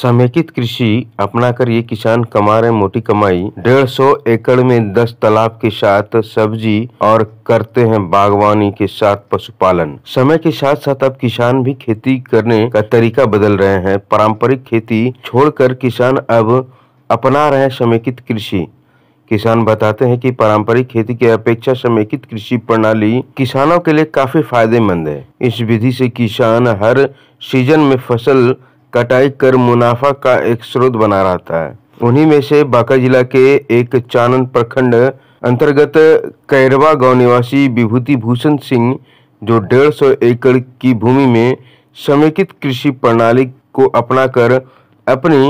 समेकित कृषि अपना कर ये किसान कमा रहे मोटी कमाई डेढ़ सौ एकड़ में दस तालाब के साथ सब्जी और करते हैं बागवानी के साथ पशुपालन समय के साथ साथ अब किसान भी खेती करने का तरीका बदल रहे हैं पारंपरिक खेती छोड़कर किसान अब अपना रहे समेकित कृषि किसान बताते हैं कि पारंपरिक खेती की अपेक्षा समेकित कृषि प्रणाली किसानों के लिए काफी फायदेमंद है इस विधि से किसान हर सीजन में फसल कटाई कर मुनाफा का एक स्रोत बना रहता है उन्हीं में से बांका जिला के एक चानन प्रखंड अंतर्गत कैरवा गांव निवासी विभूति भूषण सिंह जो डेढ़ सौ एकड़ की भूमि में समेकित कृषि प्रणाली को अपनाकर अपनी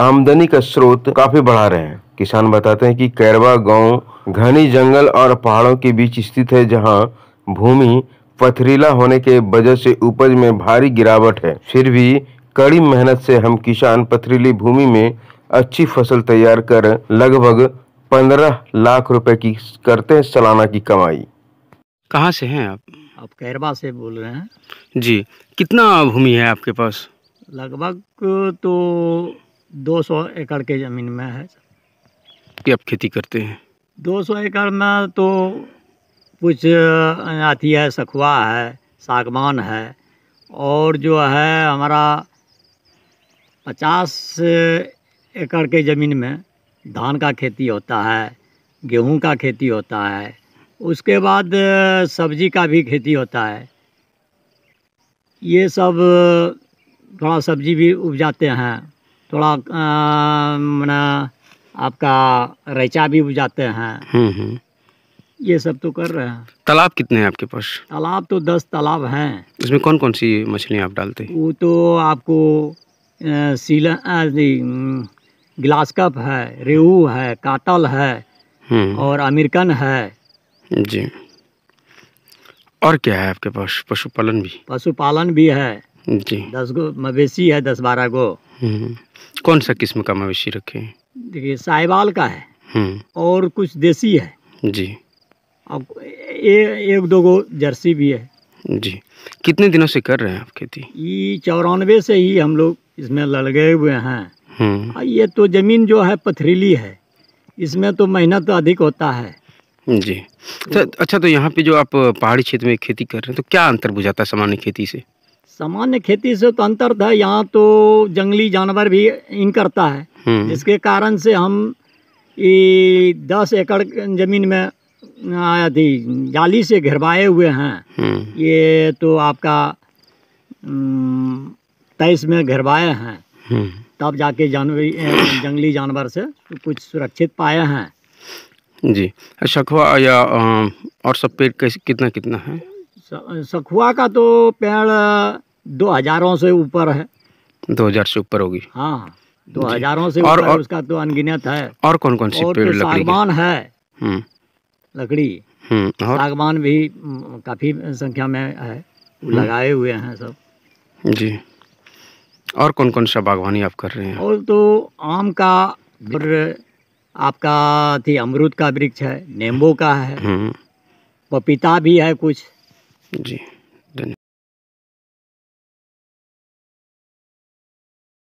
आमदनी का स्रोत काफी बढ़ा रहे हैं किसान बताते हैं कि कैरवा गांव घनी जंगल और पहाड़ों के बीच स्थित है जहां भूमि पथरीला होने के वजह से उपज में भारी गिरावट है फिर भी कड़ी मेहनत से हम किसान पथरीली भूमि में अच्छी फसल तैयार कर लगभग पंद्रह लाख रुपए की करते हैं सालाना की कमाई कहाँ से हैं आप आप कैरवा से बोल रहे हैं जी कितना भूमि है आपके पास लगभग तो 200 एकड़ के ज़मीन में है कि आप खेती करते हैं 200 एकड़ में तो कुछ आती है सखुआ है सागवान है और जो है हमारा पचास एकड़ के ज़मीन में धान का खेती होता है गेहूं का खेती होता है उसके बाद सब्जी का भी खेती होता है ये सब थोड़ा सब्जी भी उपजाते हैं थोड़ा मना आपका रैचा भी उपजाते हैं हम्म, हम्म। ये सब तो कर रहे हैं तालाब कितने हैं आपके पास तालाब तो दस तालाब हैं इसमें कौन कौन सी मछलियाँ आप डालते हैं वो तो आपको सीलन गिलास कप है रेहू है काटल है हम्म। और अमेरिकन है जी और क्या है आपके पास पशुपालन भी पशुपालन भी है जी दस गो मवेशी है दस बारह गो हम्म। कौन सा किस्म का मवेशी रखे हैं देखिए साहिवाल का है हम्म। और कुछ देसी है जी अब ए, एक दो गो जर्सी भी है जी कितने दिनों से कर रहे हैं आप खेती ये चौरानवे से ही हम लोग इसमें लड़ हुए हैं हम्म। हाँ, ये तो जमीन जो है पथरीली है इसमें तो मेहनत तो अधिक होता है जी तो, अच्छा तो यहाँ पे जो आप पहाड़ी क्षेत्र में खेती कर रहे हैं तो क्या अंतर बुझाता है सामान्य खेती से सामान्य खेती से तो अंतर था यहाँ तो जंगली जानवर भी इन करता है हम्म। जिसके कारण से हम ये दस एकड़ जमीन में थी जाली से घिरवाए हुए हैं हम्म। ये तो आपका तेईस में घिरवाए हैं हम्म। तब जाके जानवरी जंगली जानवर से कुछ सुरक्षित पाए हैं जी सखुआ या और सब पेड़ कैसे कितना कितना है सखुआ का तो पेड़ दो हजारों से ऊपर है दो हजार से ऊपर होगी हाँ दो हजारों से और, और उसका तो अनगिनत है और कौन कौन सी पेड़ तो सागवान है हम्म। लकड़ी हम्म, सागवान भी काफी संख्या में है लगाए हुए हैं सब जी और कौन कौन सा बागवानी आप कर रहे हैं और तो आम का और आपका थी अमरूद का वृक्ष है नींबू का है हम्म। पपीता भी है कुछ जी